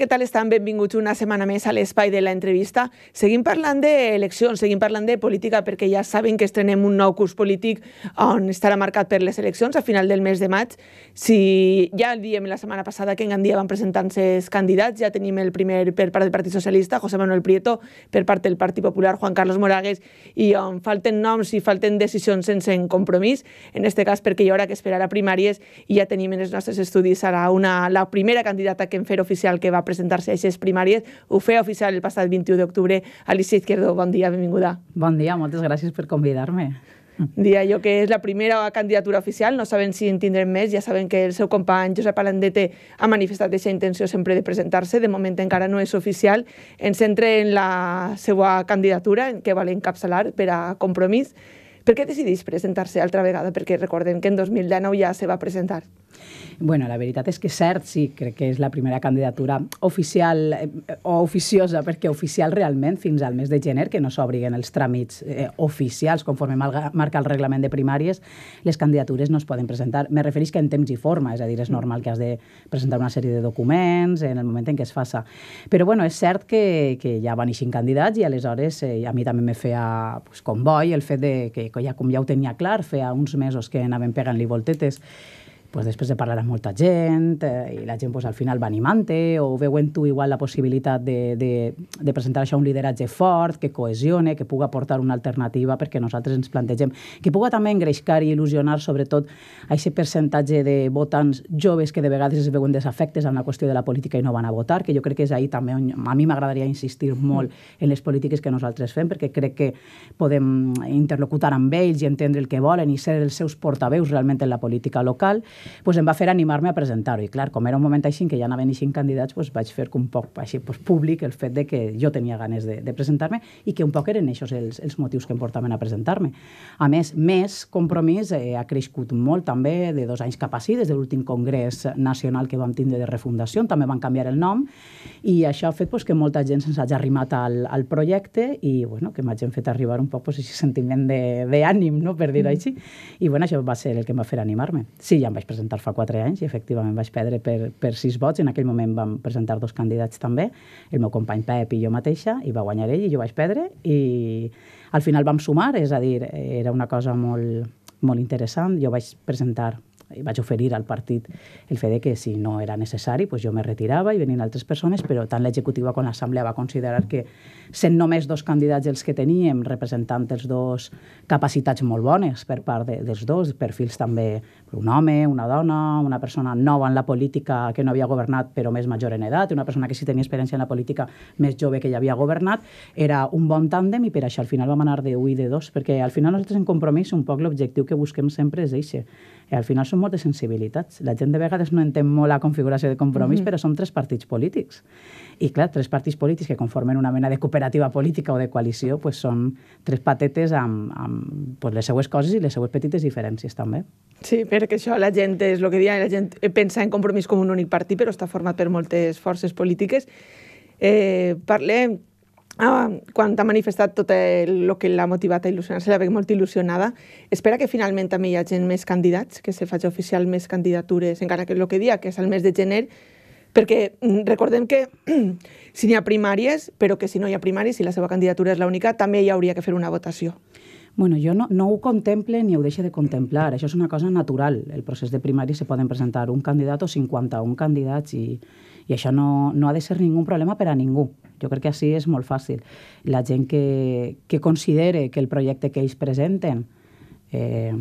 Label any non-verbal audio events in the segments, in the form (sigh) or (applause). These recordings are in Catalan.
què tal estan? Benvinguts una setmana més a l'espai de la entrevista. Seguim parlant d'eleccions, seguim parlant de política, perquè ja saben que estrenem un nou curs polític on estarà marcat per les eleccions a final del mes de maig. Si ja el diem la setmana passada que en Gandia van presentar se els candidats, ja tenim el primer per part del Partit Socialista, José Manuel Prieto, per part del Partit Popular, Juan Carlos Moragues, i on falten noms i falten decisions sense en compromís, en este cas perquè hi haurà que esperar a primàries i ja tenim en els nostres estudis ara una, la primera candidata que hem fer oficial que va presentar-se a aquestes primàries. Ho feia oficial el passat 21 d'octubre. Alicia Izquierdo, bon dia, benvinguda. Bon dia, moltes gràcies per convidar-me. Dia jo que és la primera candidatura oficial, no saben si en tindrem més, ja saben que el seu company Josep Alandete ha manifestat aquesta intenció sempre de presentar-se, de moment encara no és oficial. Ens centre en la seva candidatura, en què volen encapçalar per a compromís. Per què decidís presentar-se altra vegada? Perquè recordem que en 2019 ja se va presentar bueno, la veritat és que és cert, sí, crec que és la primera candidatura oficial eh, o oficiosa, perquè oficial realment fins al mes de gener, que no s'obriguen els tràmits eh, oficials, conforme marca el reglament de primàries, les candidatures no es poden presentar. Me refereix que en temps i forma, és a dir, és mm. normal que has de presentar una sèrie de documents en el moment en què es faça. Però, bueno, és cert que, que ja van eixint candidats i aleshores eh, a mi també me feia pues, com boi el fet de que, que ja, com ja ho tenia clar, feia uns mesos que anaven pegant-li voltetes pues, després de parlar amb molta gent eh, i la gent pues, al final va animant o veu en tu igual la possibilitat de, de, de presentar això un lideratge fort, que cohesione, que puga aportar una alternativa perquè nosaltres ens plantegem, que puga també engrescar i il·lusionar sobretot a aquest percentatge de votants joves que de vegades es veuen desafectes amb la qüestió de la política i no van a votar, que jo crec que és ahir també on a mi m'agradaria insistir molt en les polítiques que nosaltres fem perquè crec que podem interlocutar amb ells i entendre el que volen i ser els seus portaveus realment en la política local pues em va fer animar-me a presentar-ho. I clar, com era un moment així que ja anaven així candidats, pues vaig fer un poc així, pues, públic el fet de que jo tenia ganes de, de presentar-me i que un poc eren aixòs els, els motius que em portaven a presentar-me. A més, més compromís eh, ha crescut molt també de dos anys cap a sí, des de l'últim Congrés Nacional que vam tindre de refundació, també van canviar el nom i això ha fet pues, que molta gent se'ns hagi arrimat al, al projecte i bueno, que m'hagin fet arribar un poc pues, aquest sentiment d'ànim, no? per dir-ho mm. així. I bueno, això va ser el que em va fer animar-me. Sí, ja em vaig presentar fa quatre anys i efectivament vaig perdre per, per sis vots. En aquell moment vam presentar dos candidats també, el meu company Pep i jo mateixa, i va guanyar ell i jo vaig perdre. I al final vam sumar, és a dir, era una cosa molt, molt interessant. Jo vaig presentar vaig oferir al partit el fet de que si no era necessari pues jo me retirava i venien altres persones, però tant l'executiva com l'assemblea va considerar que sent només dos candidats els que teníem, representant els dos capacitats molt bones per part de, dels dos, perfils també un home, una dona, una persona nova en la política que no havia governat però més major en edat, una persona que sí tenia experiència en la política més jove que ja havia governat, era un bon tàndem i per això al final vam anar de 1 i de 2, perquè al final nosaltres en compromís un poc l'objectiu que busquem sempre és eixe, i al final són moltes sensibilitats. La gent de vegades no entén molt la configuració de compromís, mm -hmm. però són tres partits polítics. I clar, tres partits polítics que conformen una mena de cooperativa política o de coalició pues, són tres patetes amb, amb pues, les seues coses i les seues petites diferències també. Sí, perquè això la gent és el que diuen, la gent eh, pensa en compromís com un únic partit, però està format per moltes forces polítiques. Eh, parlem Ah, quan t'ha manifestat tot el que l'ha motivat a il·lusionar-se, la veig molt il·lusionada. Espera que finalment també hi hagi més candidats, que se faci oficial més candidatures, encara que el que dia, que és el mes de gener, perquè mm, recordem que (clears throat) si n'hi ha primàries, però que si no hi ha primàries, si la seva candidatura és l'única, també hi hauria que fer una votació bueno, jo no, no ho contemple ni ho deixe de contemplar. Això és una cosa natural. El procés de primària se poden presentar un candidat o 51 candidats i, i això no, no ha de ser ningú problema per a ningú. Jo crec que així és molt fàcil. La gent que, que considere que el projecte que ells presenten eh,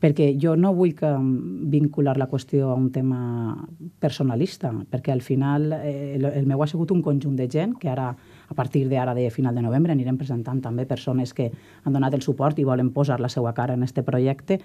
perquè jo no vull que mm, vincular la qüestió a un tema personalista, perquè al final eh, el, el meu ha sigut un conjunt de gent que ara a partir d'ara de final de novembre anirem presentant també persones que han donat el suport i volen posar la seva cara en este projecte.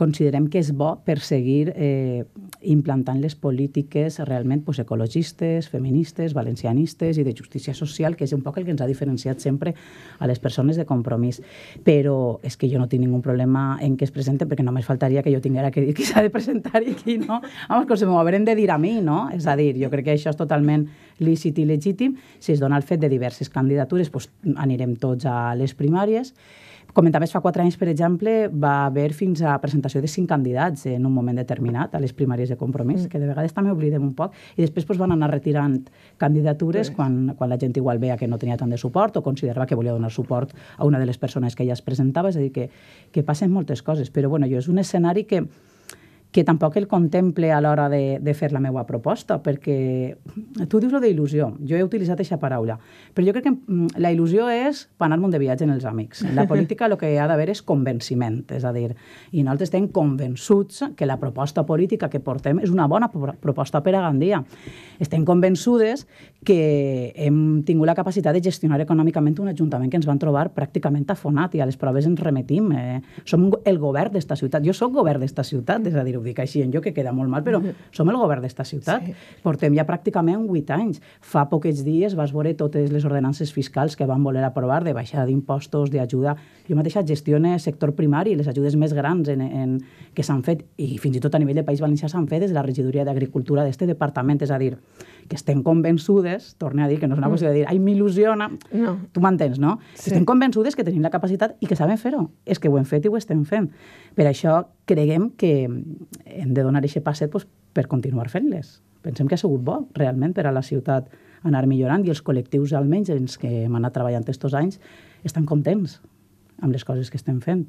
Considerem que és bo per seguir eh, implantant les polítiques realment pues, ecologistes, feministes, valencianistes i de justícia social, que és un poc el que ens ha diferenciat sempre a les persones de compromís. Però és que jo no tinc ningun problema en que es presenten, perquè només faltaria que jo tinguera que dir qui s'ha de presentar i qui no. Vamos, que se m'ho haurem de dir a mi, no? És a dir, jo crec que això és totalment lícit i legítim, si es dona el fet de diverses candidatures, doncs anirem tots a les primàries. Comentaves, fa quatre anys, per exemple, va haver fins a presentació de cinc candidats en un moment determinat a les primàries de compromís, mm. que de vegades també oblidem un poc, i després doncs, van anar retirant candidatures sí. quan, quan la gent igual veia que no tenia tant de suport o considerava que volia donar suport a una de les persones que ja es presentava, és a dir, que, que passen moltes coses. Però bueno, jo és un escenari que, que tampoc el contemple a l'hora de, de fer la meva proposta, perquè tu dius lo d'il·lusió, jo he utilitzat aquesta paraula, però jo crec que mm, la il·lusió és per anar de viatge en els amics. En la política el que ha d'haver és convenciment, és a dir, i nosaltres estem convençuts que la proposta política que portem és una bona proposta per a Gandia. Estem convençudes que hem tingut la capacitat de gestionar econòmicament un ajuntament que ens van trobar pràcticament afonat i a les proves ens remetim. Eh? Som el govern d'esta ciutat, jo sóc govern d'esta ciutat, és a dir, ho dic així en jo, que queda molt mal, però mm-hmm. som el govern d'esta ciutat. Sí. Portem ja pràcticament 8 anys. Fa poquets dies vas veure totes les ordenances fiscals que van voler aprovar de baixada d'impostos, d'ajuda. Jo mateixa gestione sector primari, les ajudes més grans en, en, que s'han fet, i fins i tot a nivell de País Valencià s'han fet des de la regidoria d'Agricultura d'este departament. És a dir, que estem convençudes, torna a dir que no és una mm. qüestió de dir, ai, m'il·lusiona, no. tu m'entens, no? Sí. Estem convençudes que tenim la capacitat i que sabem fer-ho. És que ho hem fet i ho estem fent. Per això creguem que hem de donar aquest passet doncs, per continuar fent-les. Pensem que ha sigut bo, realment, per a la ciutat anar millorant i els col·lectius, almenys, els que hem anat treballant aquests anys, estan contents amb les coses que estem fent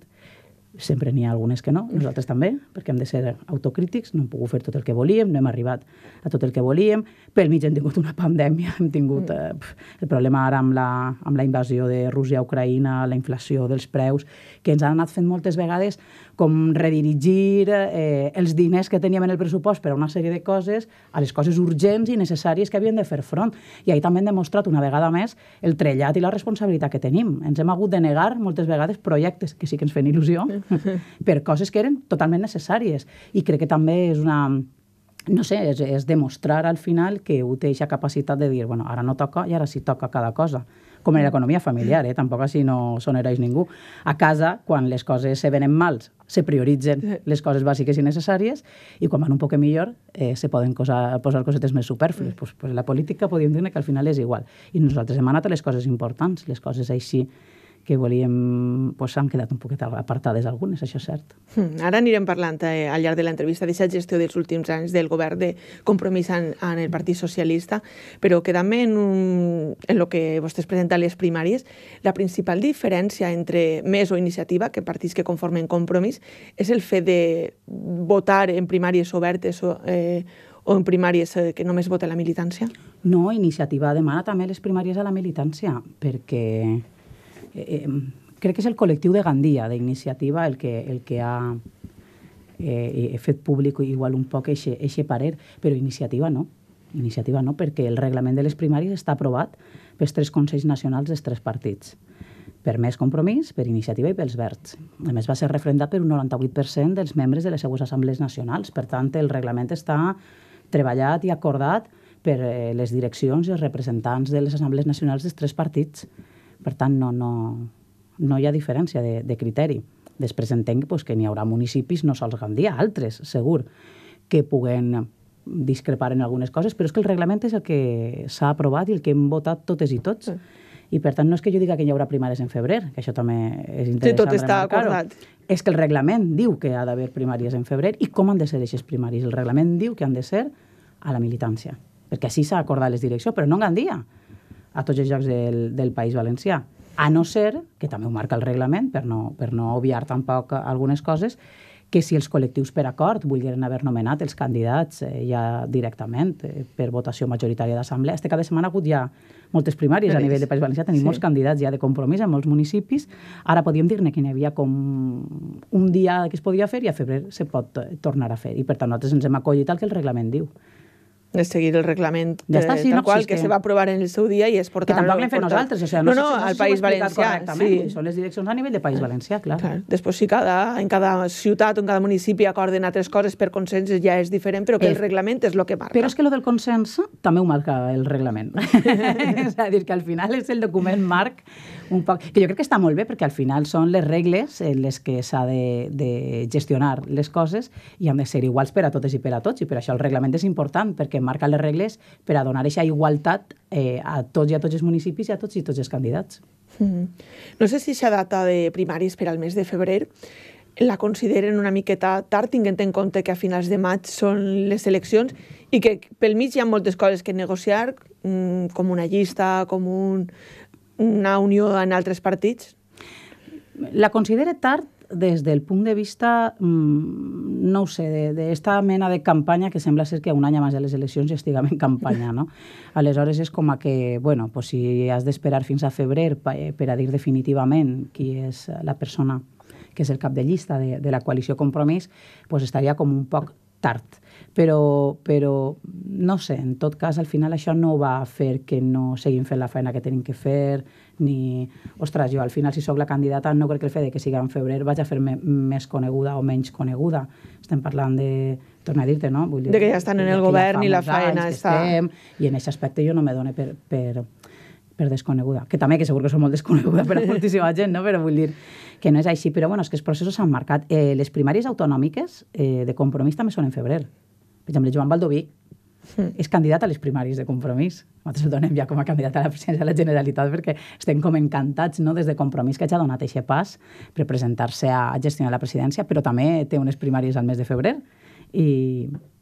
sempre n'hi ha algunes que no, nosaltres també, perquè hem de ser autocrítics, no hem pogut fer tot el que volíem, no hem arribat a tot el que volíem, pel mig hem tingut una pandèmia, hem tingut mm. eh, el problema ara amb la, amb la invasió de Rússia a Ucraïna, la inflació dels preus, que ens han anat fent moltes vegades com redirigir eh, els diners que teníem en el pressupost per a una sèrie de coses, a les coses urgents i necessàries que havien de fer front. I ahir també hem demostrat una vegada més el trellat i la responsabilitat que tenim. Ens hem hagut de negar moltes vegades projectes que sí que ens fent il·lusió (laughs) per coses que eren totalment necessàries. I crec que també és una, no sé, és, és demostrar al final que ho té aquesta capacitat de dir, bueno, ara no toca i ara sí toca cada cosa com en l'economia familiar, eh? tampoc així no són herois ningú. A casa, quan les coses se venen mals, se prioritzen les coses bàsiques i necessàries i quan van un poc millor eh, se poden cosa, posar cosetes més superflues. Pues, pues la política podríem dir que al final és igual. I nosaltres hem anat a les coses importants, les coses així que volíem, doncs han quedat un poquet apartades algunes, això és cert. Hmm, ara anirem parlant eh, al llarg de l'entrevista d'aquesta gestió dels últims anys del govern de compromís en, en el Partit Socialista, però quedant-me en, un, en lo que vostès a les primàries, la principal diferència entre MES o Iniciativa, que partits que conformen compromís, és el fet de votar en primàries obertes o, eh, o en primàries eh, que només vota la militància? No, Iniciativa demana també les primàries a la militància, perquè eh, crec que és el col·lectiu de Gandia, d'Iniciativa, el, que, el que ha eh, eh fet públic igual un poc aquest parer, però Iniciativa no. Iniciativa no, perquè el reglament de les primàries està aprovat pels tres Consells Nacionals dels tres partits per més compromís, per iniciativa i pels verds. A més, va ser refrendat per un 98% dels membres de les seues assemblees nacionals. Per tant, el reglament està treballat i acordat per eh, les direccions i els representants de les assemblees nacionals dels tres partits. Per tant, no, no, no hi ha diferència de, de criteri. Després entenc pues, que n'hi haurà municipis, no sols Gandia, altres, segur, que puguen discrepar en algunes coses, però és que el reglament és el que s'ha aprovat i el que hem votat totes i tots. Sí. I per tant, no és que jo diga que hi haurà primàries en febrer, que això també és interessant. Sí, tot està acordat. És que el reglament diu que ha d'haver primàries en febrer i com han de ser aquestes primàries. El reglament diu que han de ser a la militància, perquè així s'ha acordat les direccions, però no en Gandia a tots els llocs del, del País Valencià. A no ser, que també ho marca el reglament, per no, per no obviar tampoc algunes coses, que si els col·lectius per acord volgueren haver nomenat els candidats eh, ja directament eh, per votació majoritària d'assemblea. Este cada setmana ha hagut ja moltes primàries a nivell de País Valencià, tenim sí. molts candidats ja de compromís en molts municipis. Ara podíem dir-ne que n'hi havia com un dia que es podia fer i a febrer se pot eh, tornar a fer. I per tant nosaltres ens hem acollit al que el reglament diu de seguir el reglament ja està, eh, sí, tal no qual, que se va aprovar en el seu dia i es portar... Que tampoc l'hem fet nosaltres, o sigui, no, no, no, no, no al País Valencià, sí. Són les direccions a nivell de País Valencià, clar. clar. Després, si cada, en cada ciutat o en cada municipi acorden altres coses per consens ja és diferent, però que eh. el reglament és el que marca. Però és que el del consens també ho marca el reglament. (laughs) és a dir, que al final és el document marc un poc... Que jo crec que està molt bé perquè al final són les regles en eh, les que s'ha de, de gestionar les coses i han de ser iguals per a totes i per a tots i per això el reglament és important perquè marca les regles per a donar aquesta igualtat eh, a tots i a tots els municipis i a tots i tots els candidats. Mm -hmm. No sé si aquesta data de primàries per al mes de febrer la consideren una miqueta tard, tinguent en compte que a finals de maig són les eleccions i que pel mig hi ha moltes coses que negociar, mm, com una llista, com un, una unió en altres partits? La considera tard des del punt de vista, mm, no ho sé, d'aquesta de, mena de campanya que sembla ser que un any abans de les eleccions ja estiguem en campanya, no? (laughs) Aleshores és com a que, bueno, pues si has d'esperar fins a febrer eh, per a dir definitivament qui és la persona que és el cap de llista de, de la coalició Compromís, pues estaria com un poc tard però, però no sé, en tot cas, al final això no va fer que no seguim fent la feina que tenim que fer, ni... Ostres, jo al final, si sóc la candidata, no crec que el fet de que siga en febrer vaig a fer-me més coneguda o menys coneguda. Estem parlant de... Torna a dir-te, no? Vull dir, de que ja estan en el govern ja i la feina està... Estem, I en aquest aspecte jo no me dono per, per, per desconeguda, que també, que segur que sóc molt desconeguda per a (laughs) moltíssima gent, no? però vull dir que no és així. Però bueno, és que els processos s'han marcat. Eh, les primàries autonòmiques eh, de compromís també són en febrer. Per exemple, Joan Baldoví mm. és candidat a les primàries de compromís. Nosaltres el donem ja com a candidat a la presidència de la Generalitat perquè estem com encantats no? des de compromís que ja ha donat aquest pas per presentar-se a, a gestionar la presidència, però també té unes primàries al mes de febrer i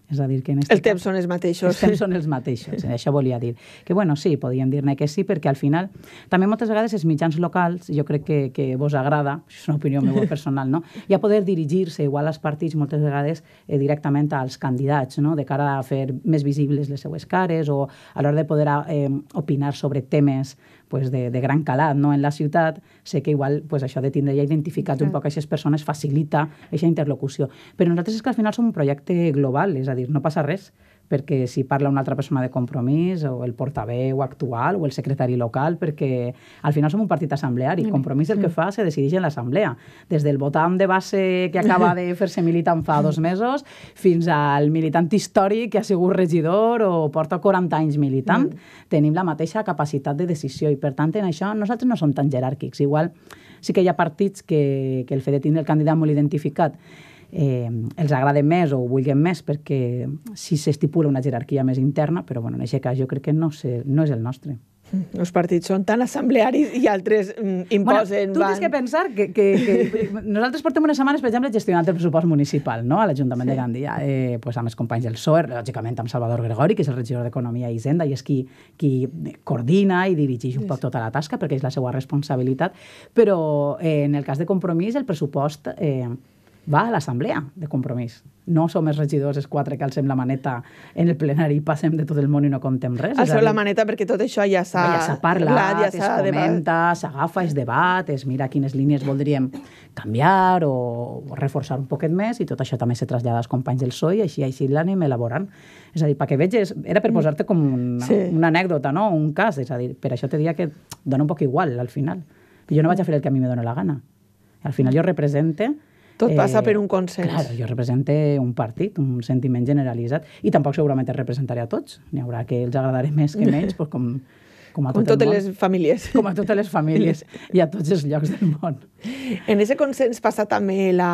és a dir, que en este el temps cas, són els mateixos. Els temps són els mateixos, eh, això volia dir. Que bueno, sí, podíem dir-ne que sí, perquè al final també moltes vegades els mitjans locals, jo crec que, que vos agrada, és una opinió meva (laughs) personal, no? i a poder dirigir-se igual als partits moltes vegades eh, directament als candidats, no? de cara a fer més visibles les seues cares o a l'hora de poder eh, opinar sobre temes pues, de, de gran calat no? en la ciutat, sé que igual pues, això de tindre ja identificat Exacte. un poc aquestes persones facilita aquesta interlocució. Però nosaltres és que al final som un projecte global, és a dir, no passa res perquè si parla una altra persona de compromís, o el portaveu actual, o el secretari local, perquè al final som un partit assembleari. Mm. Compromís el que fa se decideix en l'assemblea. Des del votant de base que acaba de fer-se militant fa dos mesos, fins al militant històric que ha sigut regidor o porta 40 anys militant, mm. tenim la mateixa capacitat de decisió i, per tant, en això nosaltres no som tan jeràrquics. Igual sí que hi ha partits que, que el fet de tindre el candidat molt identificat eh, els agrada més o ho vulguem més perquè si s'estipula una jerarquia més interna, però bueno, en aquest cas jo crec que no, sé, no és el nostre. Mm, els partits són tan assemblearis i altres mm, imposen... Bueno, tu van... tens que pensar que, que, que (laughs) nosaltres portem unes setmanes, per exemple, gestionant el pressupost municipal no? a l'Ajuntament sí. de Gandia, eh, pues amb els companys del SOER, lògicament amb Salvador Gregori, que és el regidor d'Economia i Hisenda, i és qui, qui coordina i dirigeix un sí. poc tota la tasca, perquè és la seva responsabilitat, però eh, en el cas de Compromís el pressupost eh, va a l'assemblea de compromís. No som els regidors, els quatre que alcem la maneta en el plenari i passem de tot el món i no contem res. dir... la maneta perquè tot això ja s'ha... Ja s'ha parlat, ja es comenta, s'agafa, es debat, es mira quines línies voldríem canviar o, o reforçar un poquet més i tot això també se trasllada als companys del PSOE i així, així l'anem elaborant. És a dir, perquè veges, era per mm. posar-te com una, sí. una anècdota, no? un cas, és a dir, per això te diria que dona un poc igual al final. jo no vaig a fer el que a mi me dóna la gana. Al final jo represente tot passa eh, per un consens. Clar, jo represente un partit, un sentiment generalitzat, i tampoc segurament els representaré a tots. N'hi haurà que els agradaré més que menys, però com, com a tot com totes les famílies. Com a totes les famílies (laughs) i a tots els llocs del món. En aquest consens passa també la,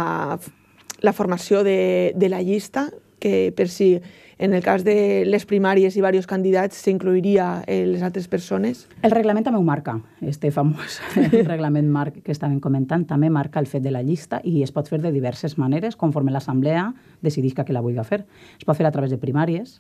la formació de, de la llista, que per si en el cas de les primàries i diversos candidats s'incluiria les altres persones? El reglament també ho marca, este famós (laughs) reglament marc que estàvem comentant, també marca el fet de la llista i es pot fer de diverses maneres conforme l'assemblea decidisca que la vulgui fer. Es pot fer a través de primàries,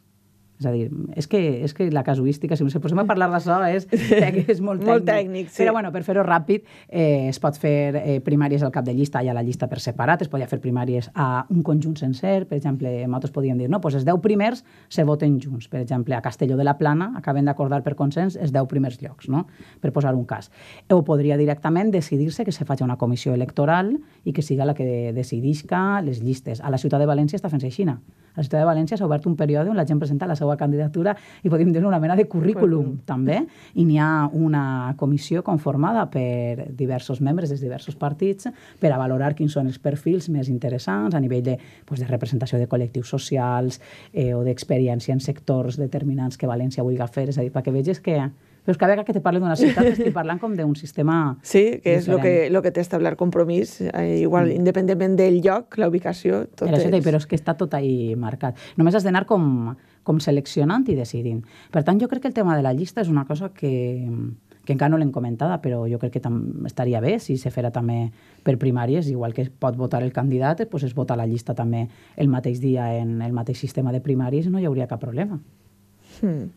és a dir, és que, és que la casuística, si ens posem a parlar d'això, és, és molt tècnic. molt tècnic sí. Però bueno, per fer-ho ràpid, eh, es pot fer eh, primàries al cap de llista i a la llista per separat, es podia fer primàries a un conjunt sencer, per exemple, nosaltres podíem dir, no, doncs els 10 primers se voten junts. Per exemple, a Castelló de la Plana acaben d'acordar per consens els 10 primers llocs, no? per posar un cas. O podria directament decidir-se que se faci una comissió electoral i que siga la que decidisca les llistes. A la ciutat de València està fent-se aixina la ciutat de València s'ha obert un període on la gent presenta la seva candidatura i podem dir una mena de currículum, sí. també, i n'hi ha una comissió conformada per diversos membres des de diversos partits per a valorar quins són els perfils més interessants a nivell de, pues, de representació de col·lectius socials eh, o d'experiència en sectors determinants que València vulgui fer, és a dir, perquè veges que però és que a vegades que te parlen d'una ciutat estic (laughs) parlant com d'un sistema Sí, que és el que, lo que té establert compromís. Eh, igual, mm. independentment del lloc, la ubicació, tot però, és... Això, però és que està tot ahí marcat. Només has d'anar com, com seleccionant i decidint. Per tant, jo crec que el tema de la llista és una cosa que, que encara no l'hem comentada, però jo crec que estaria bé si se fera també per primàries, igual que es pot votar el candidat, pues es vota la llista també el mateix dia en el mateix sistema de primàries, no hi hauria cap problema. Hmm.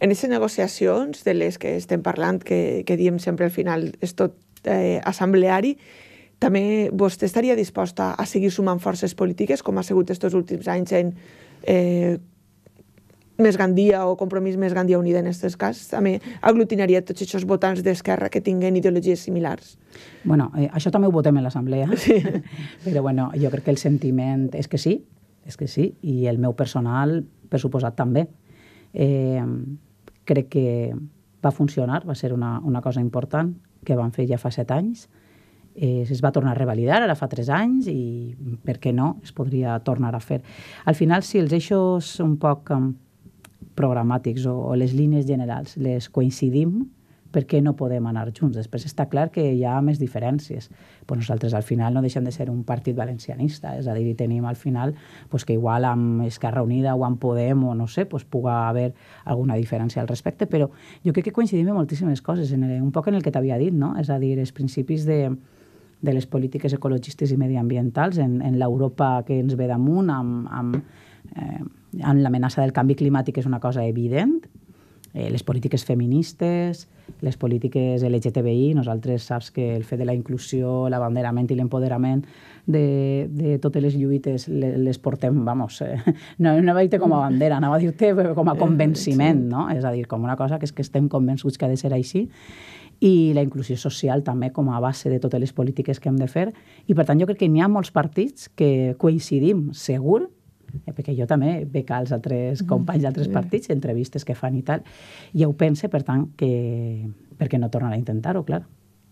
En aquestes negociacions de les que estem parlant, que, que diem sempre al final és tot eh, assembleari, també vostè estaria disposta a seguir sumant forces polítiques, com ha sigut aquests últims anys en eh, més Gandia o Compromís més Gandia Unida en aquest cas? també aglutinaria tots aquests votants d'esquerra que tinguen ideologies similars. bueno, eh, això també ho votem a l'Assemblea, sí. (laughs) però bueno, jo crec que el sentiment és que sí, és que sí, i el meu personal, per suposat, també. Eh, crec que va funcionar, va ser una, una cosa important que van fer ja fa set anys. Eh, es va tornar a revalidar ara fa tres anys i per què no es podria tornar a fer. Al final, si sí, els eixos un poc um, programàtics o, o les línies generals les coincidim, per què no podem anar junts. Després està clar que hi ha més diferències. Pues nosaltres al final no deixem de ser un partit valencianista, és a dir, tenim al final pues, que igual amb Esquerra Unida o amb Podem o no sé, pues, puga haver alguna diferència al respecte, però jo crec que coincidim en moltíssimes coses, en el, un poc en el que t'havia dit, no? és a dir, els principis de, de les polítiques ecologistes i mediambientals en, en l'Europa que ens ve damunt, amb, amb, eh, amb l'amenaça del canvi climàtic és una cosa evident, eh, les polítiques feministes, les polítiques LGTBI. Nosaltres saps que el fet de la inclusió, l'abanderament i l'empoderament de, de totes les lluites les, les portem, vamos, eh, (laughs) no, no va dir-te com a bandera, anava a dir-te com a eh, convenciment, no? És a dir, com una cosa que és que estem convençuts que ha de ser així i la inclusió social també com a base de totes les polítiques que hem de fer. I per tant jo crec que n'hi ha molts partits que coincidim segur Eh, perquè jo també veig als altres mm-hmm. companys d'altres partits, entrevistes que fan i tal, i ho pense, per tant, que, perquè no tornarà a intentar-ho, clar.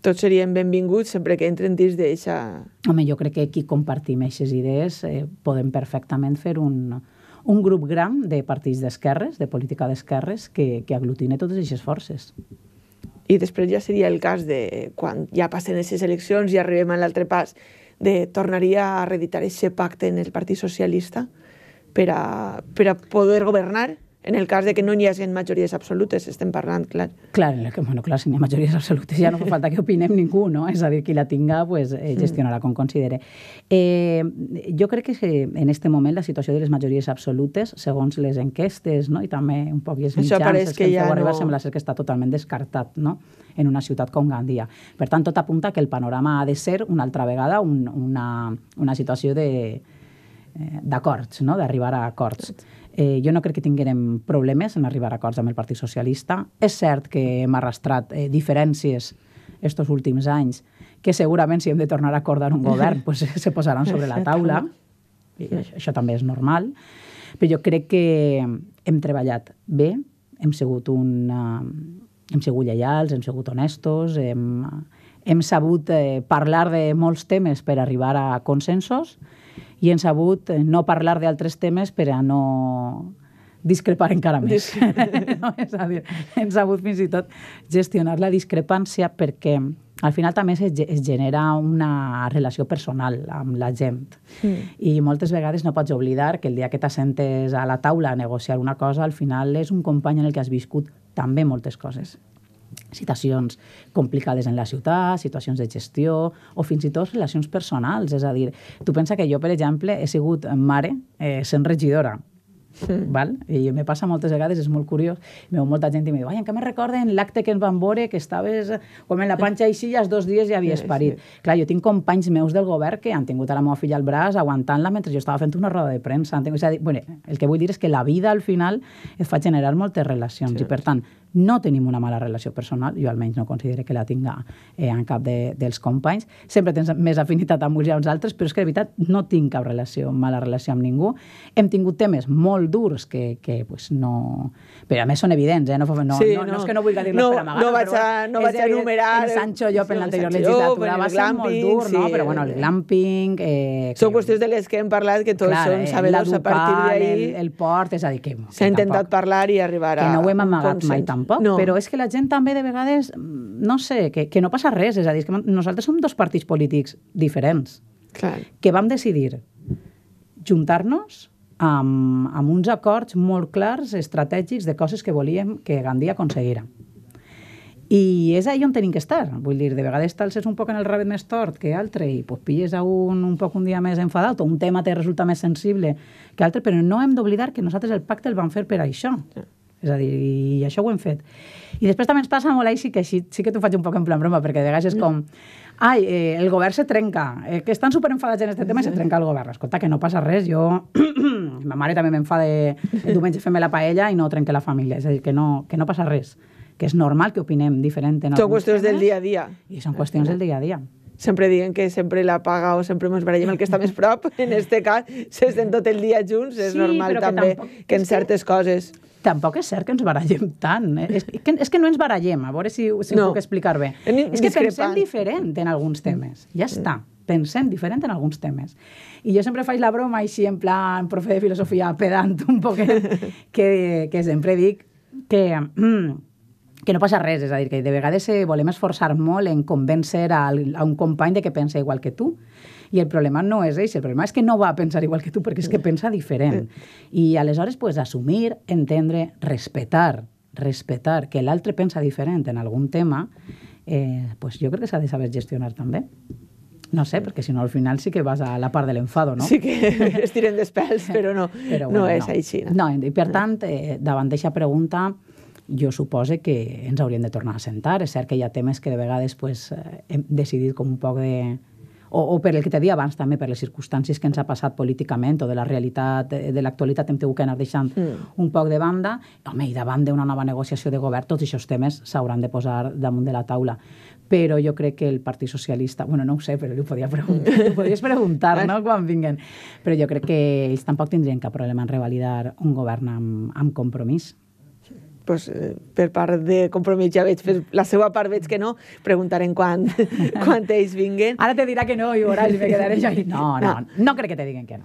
Tots serien benvinguts sempre que entren dins d'eixa... Home, jo crec que qui compartim aquestes idees eh, podem perfectament fer un, un grup gran de partits d'esquerres, de política d'esquerres, que, que aglutine totes aquestes forces. I després ja seria el cas de quan ja passen aquestes eleccions i ja arribem a l'altre pas de tornaria a reeditar aquest pacte en el Partit Socialista? per a, per a poder governar en el cas de que no hi hagin majories absolutes, estem parlant, clar. Clar, que, bueno, clar si n'hi ha majories absolutes ja no fa falta que opinem ningú, no? És a dir, qui la tinga pues, eh, mm. gestionarà com considere. Eh, jo crec que en este moment la situació de les majories absolutes, segons les enquestes no? i també un poc els mitjans els que, que ja arriba, no... sembla ser que està totalment descartat no? en una ciutat com Gandia. Per tant, tot apunta que el panorama ha de ser una altra vegada un, una, una situació de, Eh, d'acords, no? d'arribar a acords. Eh, jo no crec que tinguérem problemes en arribar a acords amb el Partit Socialista. És cert que hem arrastrat eh, diferències estos últims anys, que segurament si hem de tornar a acordar un govern (laughs) pues, se posaran sobre la taula. I això, això també és normal. Però jo crec que hem treballat bé, hem sigut un... Eh, hem sigut lleials, hem sigut honestos, hem, hem sabut eh, parlar de molts temes per arribar a consensos i hem sabut eh, no parlar d'altres temes per a no discrepar encara més. (laughs) no, és a dir, hem sabut fins i tot gestionar la discrepància perquè al final també es, es genera una relació personal amb la gent. Sí. Mm. I moltes vegades no pots oblidar que el dia que t'assentes a la taula a negociar una cosa, al final és un company en el que has viscut també moltes coses situacions complicades en la ciutat, situacions de gestió o fins i tot relacions personals. És a dir, tu pensa que jo, per exemple, he sigut mare eh, sent regidora, Sí. Hmm. Val? I me passa moltes vegades, és molt curiós, me veu molta gent i em diu, ai, encara me recorden l'acte que ens van veure, que estaves com en la panxa així, i els dos dies ja havies sí, parit. Sí. Clar, jo tinc companys meus del govern que han tingut a la meva filla al braç aguantant-la mentre jo estava fent una roda de premsa. tingut... És a dir, bueno, el que vull dir és que la vida al final et fa generar moltes relacions sí. i per tant, no tenim una mala relació personal, jo almenys no considero que la tinga eh, en cap de, dels companys. Sempre tens més afinitat amb uns i amb uns altres, però és que de veritat no tinc cap relació, mala relació amb ningú. Hem tingut temes molt durs que, que pues, no... Però a més són evidents, eh? No, no, sí, no, no, no és que no vull dir-los no, per amagar. No vaig a, no vaig a enumerar... El Sancho Llop en l'anterior legislatura va ser molt dur, sí, no? Però bueno, el glamping... Eh, són que, qüestions de les que hem parlat que tots clar, són eh, sabedors a partir d'ahir. El, el port, és a dir, que... S'ha intentat parlar i arribar a... Que no ho hem amagat mai tampoc tampoc, no. però és que la gent també de vegades, mm, no sé, que, que no passa res, és a dir, que nosaltres som dos partits polítics diferents, Clar. que vam decidir juntar-nos amb, amb uns acords molt clars, estratègics, de coses que volíem que Gandia aconseguira. I és ahí on tenim que estar. Vull dir, de vegades tal és un poc en el rabet més tort que altre i pues, pilles a un un poc un dia més enfadat o un tema te resulta més sensible que altre, però no hem d'oblidar que nosaltres el pacte el vam fer per això. Sí és a dir, i això ho hem fet. I després també ens passa molt així, que així sí que t'ho faig un poc en plan broma, perquè de vegades és com... Ai, eh, el govern se trenca. Eh, que estan superenfadats en aquest tema i se trenca el govern. Escolta, que no passa res. Jo... (clears throat) ma mare també m'enfada el diumenge fem la paella i no trenque la família. És a dir, que no, que no passa res. Que és normal que opinem diferent. En són qüestions temes, del dia a dia. I són qüestions del dia a dia sempre diuen que sempre la paga o sempre ens barallem el que està més prop, en este cas s'estem tot el dia junts, és sí, normal també tampoc... que en certes coses... Tampoc és cert que ens barallem tant. Eh? És que, és que no ens barallem, a veure si, si no. ho puc explicar bé. En, és que discrepant. pensem diferent en alguns temes. Ja està. Pensem diferent en alguns temes. I jo sempre faig la broma així, en plan, profe de filosofia pedant un poquet, (laughs) que, que sempre dic que... Mm, que no passa res, és a dir, que de vegades eh, volem esforçar molt en convèncer a un company de que pensa igual que tu, i el problema no és això, el problema és que no va a pensar igual que tu, perquè és que pensa diferent. I aleshores, pues, assumir, entendre, respetar, respetar que l'altre pensa diferent en algun tema, eh, pues jo crec que s'ha de saber gestionar també. No sé, perquè si no al final sí que vas a la part de l'enfado, no? Sí que (laughs) estirem dels però no, (laughs) però, bueno, no és no. així. No? no, i per tant, eh, davant d'aquesta pregunta, jo supose que ens hauríem de tornar a sentar. És cert que hi ha temes que de vegades pues, eh, hem decidit com un poc de, o, o per el que te di abans també, per les circumstàncies que ens ha passat políticament o de la realitat eh, de l'actualitat hem tingut que anar deixant mm. un poc de banda. Home, i davant d'una nova negociació de govern tots aquests temes s'hauran de posar damunt de la taula però jo crec que el Partit Socialista, bueno, no ho sé, però li ho podia preguntar, ho podies preguntar, no?, (laughs) quan vinguen. Però jo crec que ells tampoc tindrien cap problema en revalidar un govern amb, amb compromís pues, eh, per part de compromís ja veig, per la seva part veig que no, preguntarem quan, (laughs) quan ells vinguin. Ara te dirà que no i veuràs i me quedaré jo No, no, no, no crec que te diguen que no.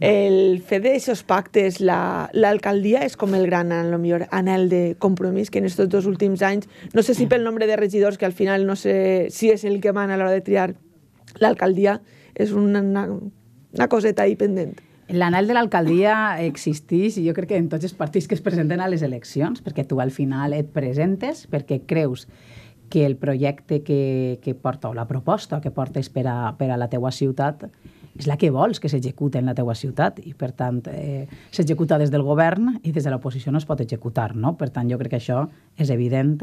El fer d'aquests pactes, l'alcaldia la, és com el gran, a lo millor, anel de compromís que en aquests dos últims anys, no sé si pel nombre de regidors, que al final no sé si és el que mana a l'hora de triar l'alcaldia, és una, una, una coseta ahí pendent. L'anal de l'alcaldia existeix i jo crec que en tots els partits que es presenten a les eleccions, perquè tu al final et presentes perquè creus que el projecte que, que porta o la proposta que portes per a, per a la teua ciutat és la que vols que s'executa en la teua ciutat i, per tant, eh, s'executa des del govern i des de l'oposició no es pot executar, no? Per tant, jo crec que això és evident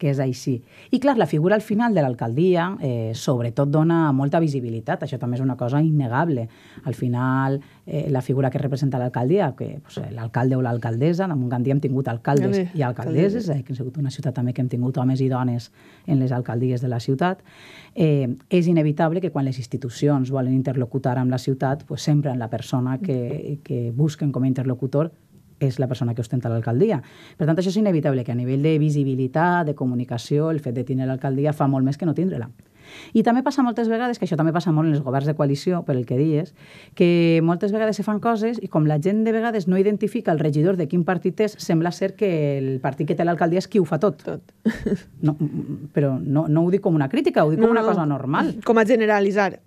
que és així. I clar, la figura al final de l'alcaldia eh, sobretot dona molta visibilitat, això també és una cosa innegable. Al final, eh, la figura que representa l'alcaldia, que pues, eh, l'alcalde o l'alcaldessa, gran dia hem tingut alcaldes sí, i alcaldesses, eh, que hem sigut una ciutat també que hem tingut homes i dones en les alcaldies de la ciutat, eh, és inevitable que quan les institucions volen interlocutar amb la ciutat, pues, sempre en la persona que, que busquen com a interlocutor és la persona que ostenta l'alcaldia. Per tant, això és inevitable, que a nivell de visibilitat, de comunicació, el fet de tenir l'alcaldia fa molt més que no tindre-la. I també passa moltes vegades, que això també passa molt en els governs de coalició, per el que dies, que moltes vegades se fan coses i com la gent de vegades no identifica el regidor de quin partit és, sembla ser que el partit que té l'alcaldia és qui ho fa tot. tot. No, però no, no ho dic com una crítica, ho dic com no, una cosa normal. Com a generalitzar.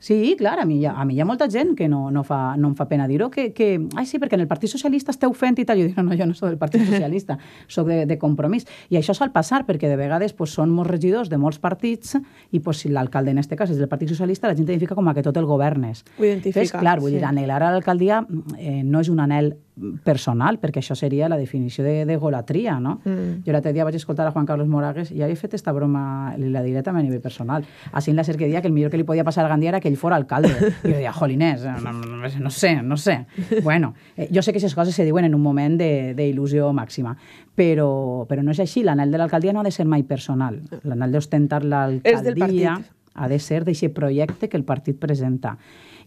Sí, clar, a mi, hi ha, a mi hi ha molta gent que no, no, fa, no em fa pena dir-ho, que, que, ai sí, perquè en el Partit Socialista esteu fent i tal, jo dic, no, no, jo no soc del Partit (laughs) Socialista, soc de, de compromís. I això sol passar perquè de vegades pues, són molts regidors de molts partits i pues, si l'alcalde en aquest cas és del Partit Socialista, la gent identifica com a que tot el govern és. Ho identifica. Fes, clar, vull sí. dir, anhelar a l'alcaldia eh, no és un anel personal, perquè això seria la definició de, de golatria, no? Mm. Jo l'altre dia vaig escoltar a Juan Carlos Moragues i ja he fet esta broma, la diré també a nivell personal. Així en la cerquedia, que el millor que li podia passar a Gandia era que que ell fora alcalde. (laughs) I jo deia, jolinès, eh, no, no, no sé, no sé. Bueno, eh, jo sé que aquestes coses se diuen en un moment d'il·lusió màxima, però, però no és així. L'anel de l'alcaldia no ha de ser mai personal. L'anel d'ostentar l'alcaldia ha de ser d'aquest projecte que el partit presenta.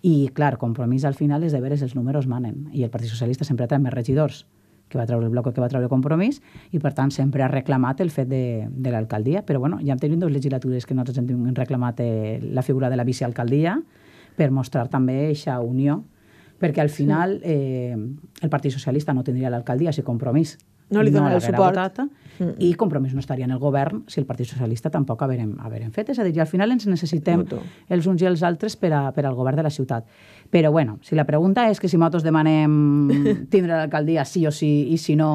I, clar, compromís al final és de si els números manen. I el Partit Socialista sempre ha més regidors que va treure el bloc que va treure el compromís, i per tant sempre ha reclamat el fet de, de l'alcaldia. Però bueno, ja hem tingut dues legislatures que nosaltres hem reclamat eh, la figura de la vicealcaldia per mostrar també aquesta unió, perquè al final eh, el Partit Socialista no tindria l'alcaldia si compromís no li donarà no el suport. Votat, mm -mm. I Compromís no estaria en el govern si el Partit Socialista tampoc haverem, haverem fet. És a dir, al final ens necessitem els uns i els altres per, a, per al govern de la ciutat. Però bueno, si la pregunta és que si nosaltres demanem (laughs) tindre l'alcaldia sí o sí i si no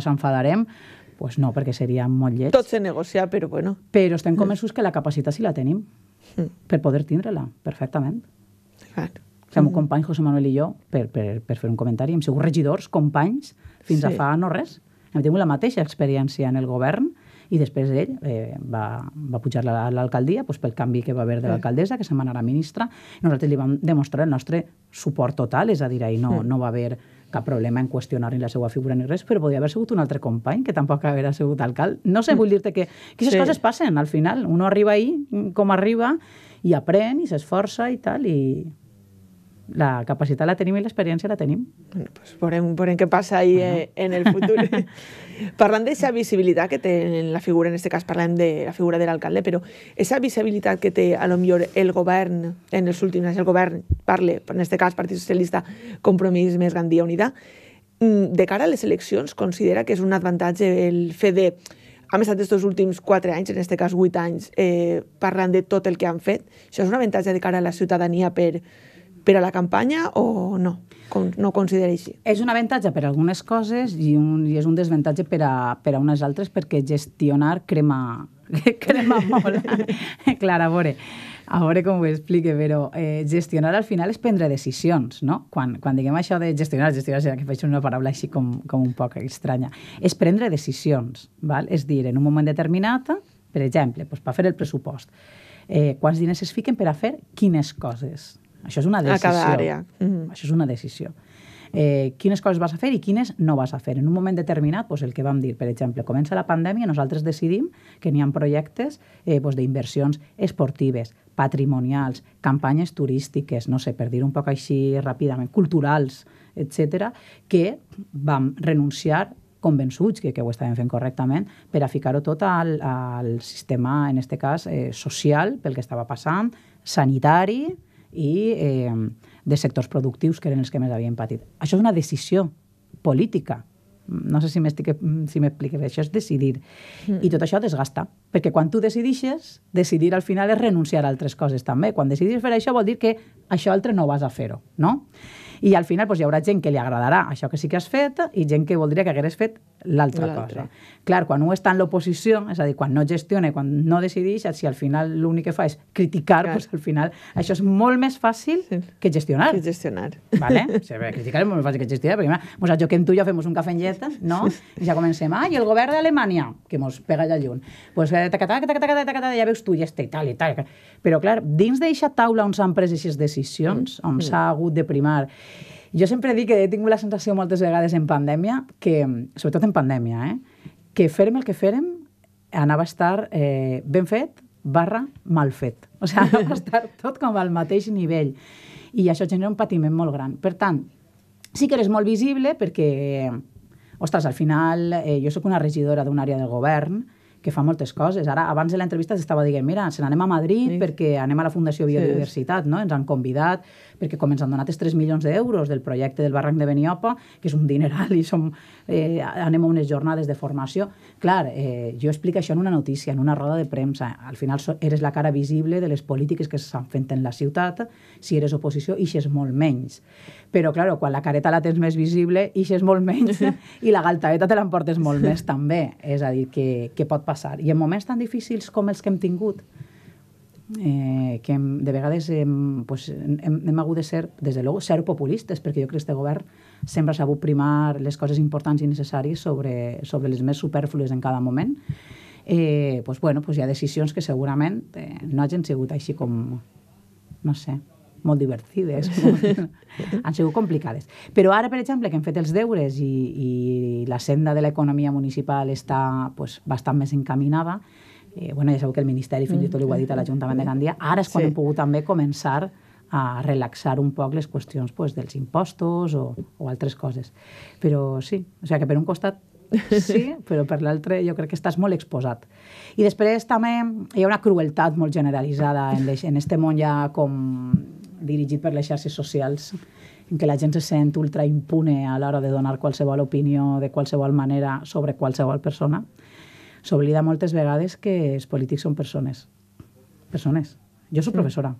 s'enfadarem, pues no, perquè seria molt lleig. Tot se negocia, però bueno. Però estem mm. convençuts que la capacitat sí la tenim mm. per poder tindre-la perfectament. Clar. O sigui, mm. company José Manuel i jo, per, per, per fer un comentari, hem sigut regidors, companys, fins sí. a fa no res. Hem tingut la mateixa experiència en el govern, i després ell eh, va, va pujar a l'alcaldia doncs, pel canvi que va haver de mm. l'alcaldessa, que se'n va anar a ministra. Nosaltres li vam demostrar el nostre suport total, és a dir, ahir no, mm. no va haver cap problema en qüestionar ni la seva figura ni res, però podria haver sigut un altre company que tampoc hauria sigut alcalde. No sé, mm. vull dir-te que aquestes sí. coses passen al final. Uno arriba ahir com arriba i aprèn i s'esforça i tal, i la capacitat la tenim i l'experiència la tenim. Bueno, pues veurem, veurem què passa ahí bueno. eh, en el futur. (laughs) Parlant d'aquesta visibilitat que té en la figura, en aquest cas parlem de la figura de l'alcalde, però aquesta visibilitat que té a lo millor el govern en els últims anys, el govern, parle, en aquest cas Partit Socialista, Compromís, Més Gandia, Unida, mm, de cara a les eleccions considera que és un avantatge el fer de han estat aquests últims quatre anys, en aquest cas vuit anys, eh, parlant de tot el que han fet. Això és un avantatge de cara a la ciutadania per, per a la campanya o no? Com, no ho considera així? És un avantatge per a algunes coses i, un, i és un desavantatge per a, per a unes altres perquè gestionar crema, (laughs) crema molt. (laughs) Clar, a veure, a veure com ho explique, però eh, gestionar al final és prendre decisions, no? Quan, quan diguem això de gestionar, gestionar, serà que faig una paraula així com, com un poc estranya, és prendre decisions, val? és dir, en un moment determinat, per exemple, doncs per fer el pressupost, eh, quants diners es fiquen per a fer quines coses, això és una decisió. A cada àrea. Mm -hmm. Això és una decisió. Eh, quines coses vas a fer i quines no vas a fer. En un moment determinat, doncs el que vam dir, per exemple, comença la pandèmia, nosaltres decidim que n'hi ha projectes eh, doncs d'inversions esportives, patrimonials, campanyes turístiques, no sé, per dir un poc així ràpidament, culturals, etc, que vam renunciar convençuts que, que ho estàvem fent correctament per a ficar-ho tot al, al sistema, en aquest cas, eh, social, pel que estava passant, sanitari, i eh, de sectors productius que eren els que més havien patit. Això és una decisió política. No sé si m'expliqué, si això és decidir. Mm. I tot això desgasta, perquè quan tu decidixes, decidir al final és renunciar a altres coses també. Quan decidis fer això vol dir que això altre no vas a fer-ho, no? I al final doncs, hi haurà gent que li agradarà això que sí que has fet i gent que voldria que hagués fet l'altra cosa. Clar, quan un està en l'oposició, és a dir, quan no gestiona, quan no decideix, si al final l'únic que fa és criticar, doncs al final això és molt més fàcil sí. que gestionar. Que gestionar. Vale? Sí, (laughs) bé, criticar és molt més fàcil que gestionar, perquè mira, mos ajoquem tu i jo fem un cafè en lleta, no? I ja comencem, ah, i el govern d'Alemanya, que mos pega allà lluny. Pues, tacatà, eh, tacatà, tacatà, tacatà, ja veus tu, ja està, i tal, i tal. Però clar, dins d'eixa taula on s'han pres aquestes decisions, mm. on mm. s'ha hagut de primar jo sempre dic que he tingut la sensació moltes vegades en pandèmia, que, sobretot en pandèmia, eh, que ferem el que fèrem anava a estar eh, ben fet barra mal fet. O sigui, anava a estar (laughs) tot com al mateix nivell. I això genera un patiment molt gran. Per tant, sí que eres molt visible perquè, ostres, al final eh, jo sóc una regidora d'una àrea del govern, que fa moltes coses. Ara, abans de l'entrevista estava dient, mira, se n'anem a Madrid sí. perquè anem a la Fundació Biodiversitat, sí. no? ens han convidat, perquè com ens han donat els 3 milions d'euros del projecte del barranc de Beniopa, que és un dineral i som, eh, anem a unes jornades de formació, clar, eh, jo explico això en una notícia, en una roda de premsa. Al final eres la cara visible de les polítiques que s'han fent en la ciutat. Si eres oposició, ixes molt menys. Però, claro, quan la careta la tens més visible, ixes molt menys sí. (laughs) i la galtaeta te l'emportes molt sí. més també. És a dir, que, pot passar. I en moments tan difícils com els que hem tingut, eh, que de vegades hem, pues, hem, hem hagut de ser, des de logo, ser populistes, perquè jo crec que este govern sempre ha sabut primar les coses importants i necessàries sobre, sobre les més superflues en cada moment. Eh, pues, bueno, pues hi ha decisions que segurament eh, no hagin sigut així com, no sé, molt divertides, (laughs) han sigut complicades. Però ara, per exemple, que hem fet els deures i, i la senda de l'economia municipal està pues, bastant més encaminada, Eh, bueno, ja sabeu que el Ministeri fins i tot li ho ha dit a l'Ajuntament de mm, mm. Gandia. Ara és quan sí. hem pogut també començar a relaxar un poc les qüestions pues, dels impostos o, o altres coses. Però sí, o sigui que per un costat sí, (laughs) però per l'altre jo crec que estàs molt exposat. I després també hi ha una crueltat molt generalitzada en, les, en este món ja com dirigit per les xarxes socials, en què la gent se sent ultra impune a l'hora de donar qualsevol opinió de qualsevol manera sobre qualsevol persona s'oblida moltes vegades que els polítics són persones. Persones. Jo sóc mm. professora.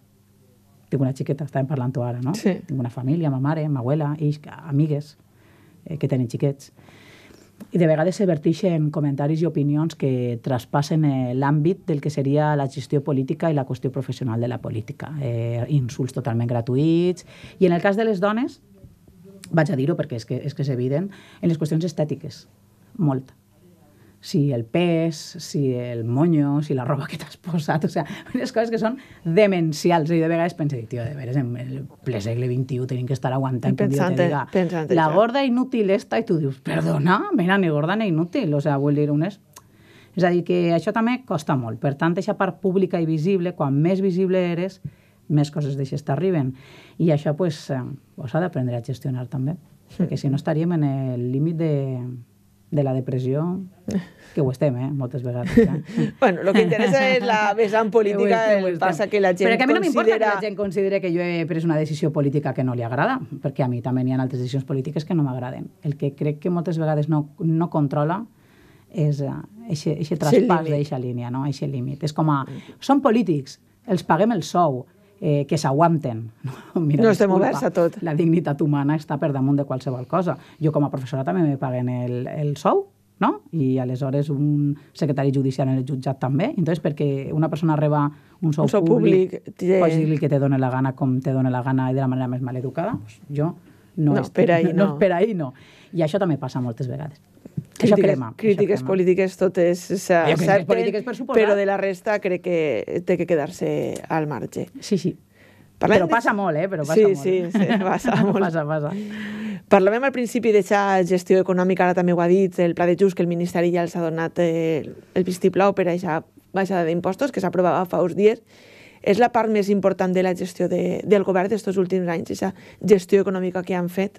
Tinc una xiqueta, estàvem parlant tu ara, no? Sí. Tinc una família, ma mare, ma abuela, ells, amigues eh, que tenen xiquets. I de vegades se vertixen comentaris i opinions que traspassen eh, l'àmbit del que seria la gestió política i la qüestió professional de la política. Eh, insults totalment gratuïts. I en el cas de les dones, vaig a dir-ho perquè és que, és que és evident, en les qüestions estètiques, molt si el pes, si el moño, si la roba que t'has posat, o sigui, unes coses que són demencials. I de vegades penso, tio, de veres, en el ple segle XXI tenim que estar aguantant que un dia te diga la gorda inútil esta, i tu dius, perdona, mira, ni gorda ni inútil, o sigui, vull dir, unes... És a dir, que això també costa molt. Per tant, aquesta part pública i visible, quan més visible eres, més coses d'aixes t'arriben. I això, pues, ho eh, s'ha d'aprendre a gestionar també, Sí. perquè si no estaríem en el límit de, de la depressió, (laughs) que ho estem, eh? moltes vegades. Eh? (laughs) bueno, el que interessa (laughs) és la vessant política, que estem, passa que la gent Però que a mi no m'importa que la gent considere que jo he pres una decisió política que no li agrada, perquè a mi també hi ha altres decisions polítiques que no m'agraden. El que crec que moltes vegades no, no controla és aquest eh, traspàs d'aquesta línia, no? aquest límit. És com a... Són polítics, els paguem el sou, eh, que s'aguanten. No, (laughs) Mira, no estem oberts a tot. La dignitat humana està per damunt de qualsevol cosa. Jo com a professora també me paguen el, el sou, no? I aleshores un secretari judicial en el jutjat també. Entonces, perquè una persona reba un sou, un sou públic, públic pots dir-li que te dona la gana com te dona la gana i de la manera més maleducada, pues jo no, no, estic, per ahí, (laughs) no. no, per ahí no. I això també passa moltes vegades. Crítiques, això crema. Crítiques això crema. polítiques totes s'accepten, polítiques per però de la resta crec que té que quedar-se al marge. Sí, sí. Parlem però de... passa molt, eh? Però passa sí, molt. sí, sí, (laughs) passa molt. passa, passa. Parlàvem al principi d'aquesta gestió econòmica, ara també ho ha dit, el pla de just que el Ministeri ja els ha donat eh, el vistiplau per a aquesta baixada d'impostos que s'aprovava fa uns dies. És la part més important de la gestió de, del govern d'aquests últims anys, aquesta gestió econòmica que han fet?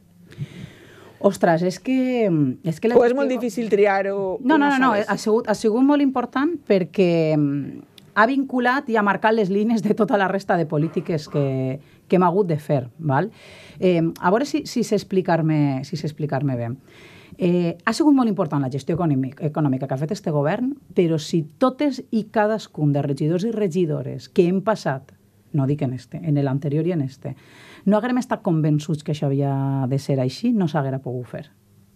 Ostres, és que... És que o és molt difícil triar-ho? No, no, no, no, ha sigut, ha sigut molt important perquè mm, ha vinculat i ha marcat les línies de tota la resta de polítiques que, que hem hagut de fer. Val? Eh, a veure si, si sé explicar-me si explicar bé. Eh, ha sigut molt important la gestió econòmica que ha fet este govern, però si totes i cadascun de regidors i regidores que hem passat, no dic en este, en l'anterior i en este, no haguem estat convençuts que això havia de ser així, no s'haguera pogut fer.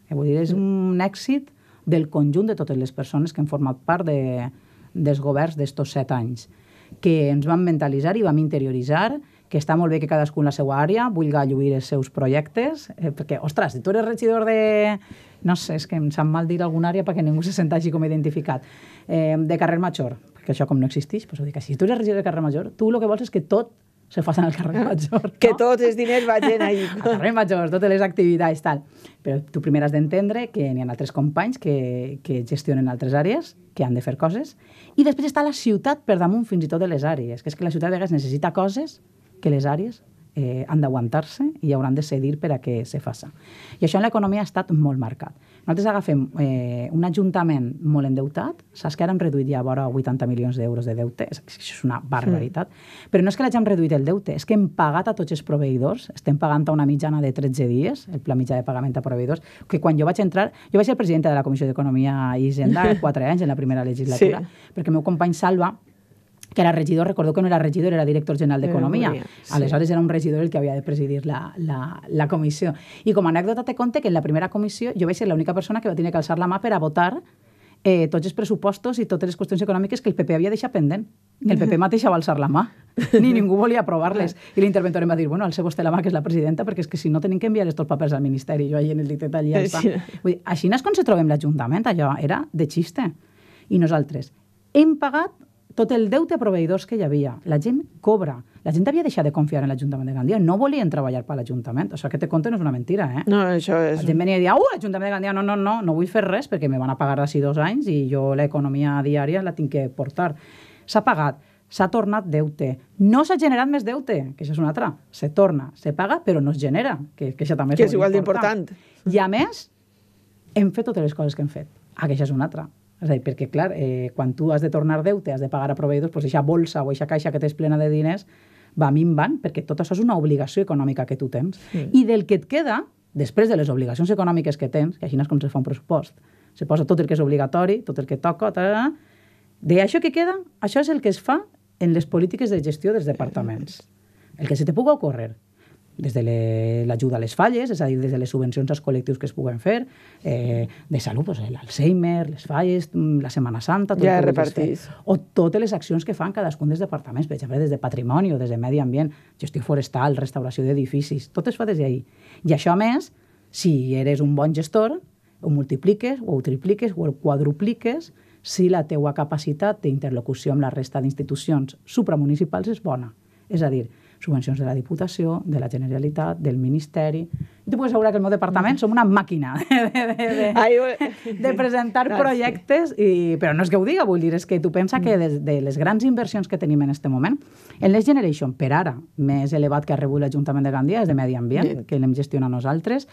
Eh, vull dir, és un èxit del conjunt de totes les persones que han format part de, dels governs d'estos set anys, que ens vam mentalitzar i vam interioritzar que està molt bé que cadascú en la seva àrea vulgui lluir els seus projectes, eh, perquè, ostres, si tu eres regidor de... No sé, és que em sap mal dir alguna àrea perquè ningú se sentagi com identificat. Eh, de carrer major, perquè això com no existeix, doncs ho dic així. Si tu eres regidor de carrer major, tu el que vols és que tot se fa al carrer ah, Major. No? Que tots els diners vagin ahí. al (laughs) carrer Major, totes les activitats, tal. Però tu primer has d'entendre que n'hi ha altres companys que, que gestionen altres àrees, que han de fer coses, i després està la ciutat per damunt fins i tot de les àrees, que és que la ciutat a vegades necessita coses que les àrees eh, han d'aguantar-se i hauran de cedir per a que se faça. I això en l'economia ha estat molt marcat. Nosaltres agafem eh, un ajuntament molt endeutat, saps que ara hem reduït ja a vora 80 milions d'euros de deute, és, és una barbaritat, sí. Mm. però no és que l'hagin reduït el deute, és que hem pagat a tots els proveïdors, estem pagant a una mitjana de 13 dies, el pla mitjà de pagament a proveïdors, que quan jo vaig entrar, jo vaig ser presidenta de la Comissió d'Economia i Hisenda 4 (laughs) anys en la primera legislatura, sí. perquè el meu company Salva que era regidor, recordó que no era regidor, era director general d'Economia. Eh, sí. Aleshores era un regidor el que havia de presidir la, la, la comissió. I com a anècdota te conte que en la primera comissió jo vaig ser l'única persona que va tenir que alçar la mà per a votar eh, tots els pressupostos i totes les qüestions econòmiques que el PP havia deixat pendent. El PP mateix va alçar la mà, (laughs) ni ningú volia aprovar-les. I l'interventor em va dir, bueno, alce vostè la mà, que és la presidenta, perquè és que si no tenim que enviar estos papers al ministeri, jo ahí en el dictat allà està. Vull dir, així no és com se trobem l'Ajuntament, allò era de xiste. I nosaltres hem pagat tot el deute a proveïdors que hi havia. La gent cobra. La gent havia deixat de confiar en l'Ajuntament de Gandia. No volien treballar per l'Ajuntament. O sigui, que te conte no és una mentira, eh? No, això és... La gent venia i deia, uh, l'Ajuntament de Gandia, no, no, no, no vull fer res perquè me van a pagar d'ací dos anys i jo l'economia diària la tinc que portar. S'ha pagat, s'ha tornat deute. No s'ha generat més deute, que això és una altra. Se torna, se paga, però no es genera, que, que això també és Que és igual d'important. I a més, hem fet totes les coses que hem fet. Aquesta és una altra és a dir, perquè, clar, eh, quan tu has de tornar deute, has de pagar a proveïdors, doncs aquesta bolsa o aquesta caixa que tens plena de diners va minvant, perquè tot això és una obligació econòmica que tu tens. Sí. I del que et queda, després de les obligacions econòmiques que tens, que així és com se fa un pressupost, se posa tot el que és obligatori, tot el que toca, de d'això que queda, això és el que es fa en les polítiques de gestió dels departaments. Eh, el que se te puga ocórrer, des de l'ajuda a les falles, és a dir, des de les subvencions als col·lectius que es puguen fer, eh, de salut, doncs, l'Alzheimer, les falles, mm, la Setmana Santa... Tot ja repartís. Fer, o totes les accions que fan cadascun dels departaments, per exemple, des de patrimoni o des de medi ambient, gestió forestal, restauració d'edificis, tot es fa des d'ahir. I això, a més, si eres un bon gestor, ho multipliques, o ho tripliques, o ho quadrupliques, si la teua capacitat d'interlocució amb la resta d'institucions supramunicipals és bona. És a dir, subvencions de la Diputació, de la Generalitat, del Ministeri... I tu puc assegurar que el meu departament som una màquina (laughs) de, de, de, de, de presentar ah, projectes, i, però no és que ho diga, vull dir, és que tu pensa que mm. des de les grans inversions que tenim en este moment, el Next Generation, per ara, més elevat que ha rebut l'Ajuntament de Gandia és de Medi Ambient, que l'hem gestionat nosaltres,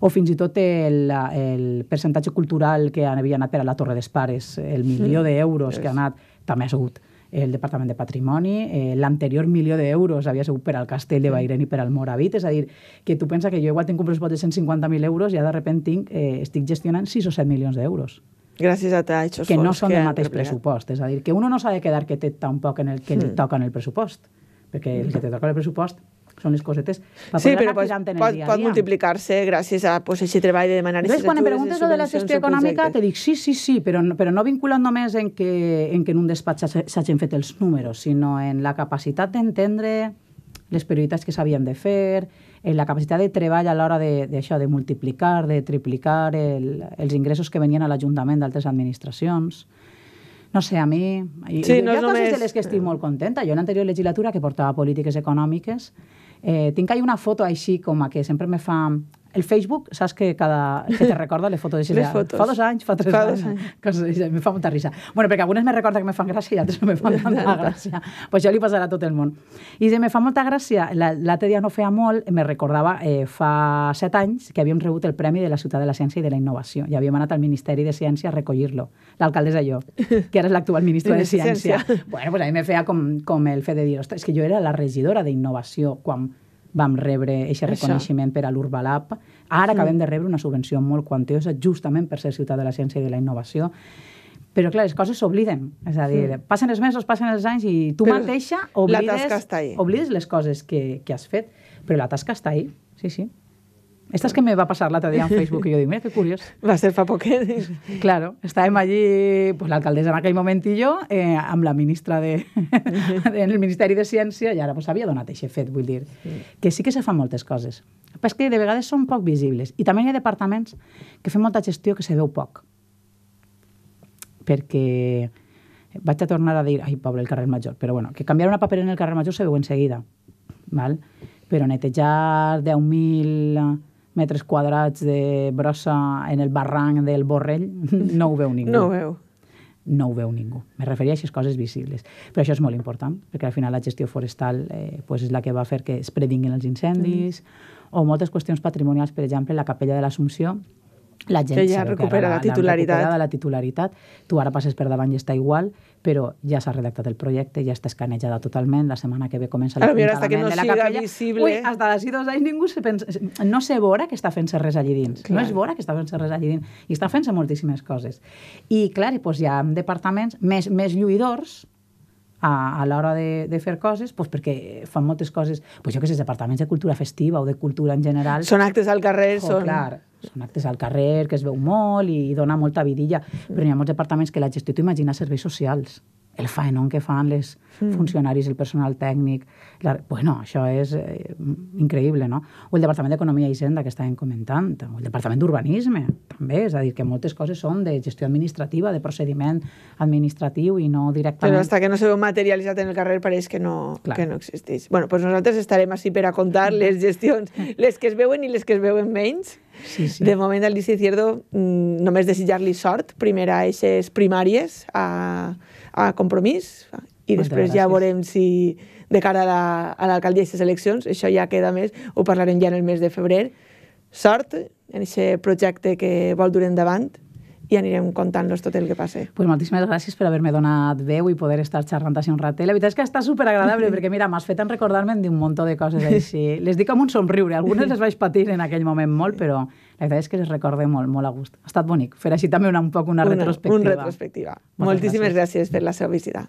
o fins i tot el, el percentatge cultural que havia anat per a la Torre dels Pares, el milió mm. d'euros que ha anat, també ha sigut el Departament de Patrimoni, eh, l'anterior milió d'euros havia sigut per al Castell de Bairen i per al Moravit, és a dir, que tu pensa que jo igual tinc un pressupost de 150.000 euros i ara de repent tinc, eh, estic gestionant 6 o 7 milions d'euros. Gràcies a tots Que no són del mateix pressupost, és a dir, que uno no s'ha de quedar que té tampoc en el que mm. li toca en el pressupost, perquè el que te toca en el pressupost són les cosetes, per sí, però pues, pot, pot, pot multiplicar-se gràcies a pues, aquest treball de demanar Llavors, quan em preguntes de la gestió econòmica, te dic sí, sí, sí, però, però no vinculant només en que en, que en un despatx s'hagin fet els números, sinó en la capacitat d'entendre les prioritats que s'havien de fer, en la capacitat de treball a l'hora d'això, de, de multiplicar, de triplicar el, els ingressos que venien a l'Ajuntament d'altres administracions no sé, a mi... Sí, hi, no hi ha coses només... de les que estic molt contenta. Jo en l'anterior legislatura, que portava polítiques econòmiques, Eh, tinc ahí una foto així com a que sempre me fa el Facebook, saps que cada... que te (laughs) recorda les fotos de les fotos. Fa dos anys, fa tres fa anys. anys. Coses així, me fa molta risa. Bueno, perquè algunes me recorda que me fan gràcia i altres no me fan (laughs) tanta gràcia. Doncs pues ja li passarà a tot el món. I si me fa molta gràcia, l'altre dia no feia molt, me recordava eh, fa set anys que havíem rebut el Premi de la Ciutat de la Ciència i de la Innovació i havíem anat al Ministeri de Ciència a recollir-lo. L'alcaldessa jo, (laughs) que ara és l'actual ministra de, Ciència. Ciència. Bueno, pues a mi me feia com, com el fet de dir, ostres, és que jo era la regidora d'Innovació quan vam rebre aquest reconeixement per a l'Urbalab. Ara sí. acabem de rebre una subvenció molt quantiosa justament per ser ciutat de la ciència i de la innovació. Però, clar, les coses s'obliden. És a dir, sí. passen els mesos, passen els anys i tu Però mateixa oblides, oblides les coses que, que has fet. Però la tasca està ahí, sí, sí. Esta es que me va a pasar la otra día en Facebook y yo digo, mira qué curioso. Va a ser fa poquet. Claro, estàvem allí, pues, alcaldesa en aquell moment i jo, eh, amb la ministra de, en (laughs) el Ministeri de Ciència, i ara pues, havia donat aquest fet, vull dir, sí. que sí que se fan moltes coses. Però és que de vegades són poc visibles. I també hi ha departaments que fem molta gestió que se veu poc. Perquè vaig a tornar a dir, ai, pobre, el carrer Major, però bueno, que canviar una paper en el carrer Major se veu enseguida, val? però netejar 10.000 metres quadrats de brossa en el barranc del Borrell, (laughs) no ho veu ningú. No ho veu. No ho veu ningú. Me referia a aquestes coses visibles. Però això és molt important, perquè al final la gestió forestal eh, pues és la que va fer que es predinguin els incendis, mm. o moltes qüestions patrimonials, per exemple, la capella de l'Assumpció, la gent que ja recupera la, la titularitat. La, la titularitat. Tu ara passes per davant i està igual, però ja s'ha redactat el projecte, ja està escanejada totalment, la setmana que ve comença el pintalament no de la capella. Visible. Ui, fins d'ací dos anys ningú se pensa, no se vora que està fent-se res allí dins, clar. no es vora que està fent-se res allí dins, i està fent-se moltíssimes coses. I clar, i, doncs, hi ha departaments més, més lluïdors, a, a l'hora de, de fer coses, doncs perquè fan moltes coses, doncs jo que sé, departaments de cultura festiva o de cultura en general... Són actes al carrer, oh, són... Clar, són actes al carrer, que es veu molt i dona molta vidilla, però hi ha molts departaments que la gestió t'ho imagina serveis socials, el faenon que fan les mm. funcionaris, el personal tècnic... La... Bueno, això és eh, increïble, no? O el Departament d'Economia i Hisenda, que estàvem comentant, o el Departament d'Urbanisme, també. És a dir, que moltes coses són de gestió administrativa, de procediment administratiu i no directament... Però hasta que no se veu materialitzat en el carrer pareix que no, Clar. que no existeix. bueno, doncs nosaltres estarem així per a contar les gestions, (laughs) les que es veuen i les que es veuen menys, Sí, sí. De moment, al Lici Izquierdo mm, només desitjar-li sort, primer a aquestes primàries, a, a compromís, i després ja veurem si de cara a l'alcaldia la, a aquestes eleccions, això ja queda més, ho parlarem ja en el mes de febrer. Sort en aquest projecte que vol dur endavant, i anirem contant-los tot el que passe. Pues moltíssimes gràcies per haver-me donat veu i poder estar xerrant així un ratet. La veritat és que està superagradable, (laughs) perquè mira, m'has fet en recordar-me d'un munt de coses així. (laughs) Les dic amb un somriure, algunes les vaig patir en aquell moment molt, però la veritat és que les recorde molt, molt a gust. Ha estat bonic fer així també una, un poc una, una retrospectiva. Una retrospectiva. Moltes moltíssimes gràcies. gràcies per la seva visita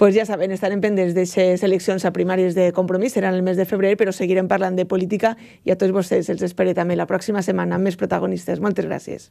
pues ja saben, estarem pendents de les eleccions a primàries de compromís, seran el mes de febrer, però seguirem parlant de política i a tots vostès els espero també la pròxima setmana amb més protagonistes. Moltes gràcies.